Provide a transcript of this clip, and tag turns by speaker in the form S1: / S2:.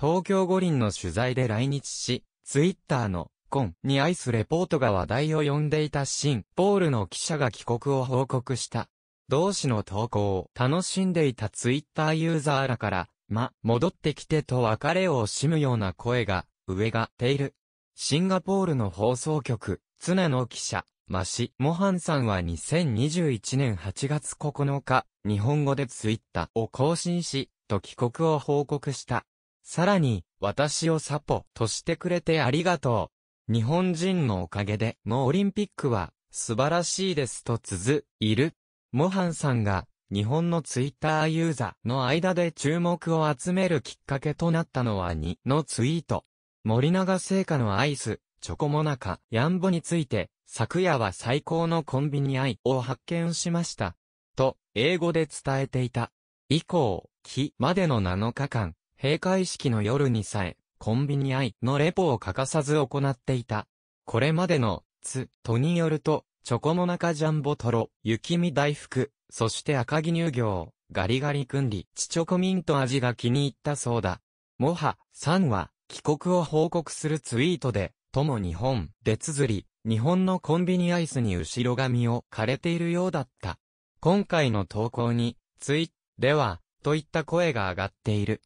S1: 東京五輪の取材で来日し、ツイッターのコンに愛すレポートが話題を呼んでいたシン・ポールの記者が帰国を報告した。同志の投稿を楽しんでいたツイッターユーザーらから、ま、戻ってきてと別れを惜しむような声が、上がっている。シンガポールの放送局、常の記者、マシ・モハンさんは2021年8月9日、日本語でツイッターを更新し、と帰国を報告した。さらに、私をサポとしてくれてありがとう。日本人のおかげでのオリンピックは素晴らしいですと続いる。モハンさんが日本のツイッターユーザーの間で注目を集めるきっかけとなったのは2のツイート。森永製菓のアイス、チョコモナカ、ヤンボについて、昨夜は最高のコンビニ愛を発見しました。と、英語で伝えていた。以降、木までの7日間、閉会式の夜にさえ、コンビニ愛のレポを欠かさず行っていた。これまでの、つ、とによると、チョコモナカジャンボトロ、雪見大福、そして赤木乳業、ガリガリくんり、チチョコミント味が気に入ったそうだ。モハ、さんは、帰国を報告するツイートで、とも日本、で綴り、日本のコンビニアイスに後ろ髪を枯れているようだった。今回の投稿に、ツイ、では、といった声が上がっている。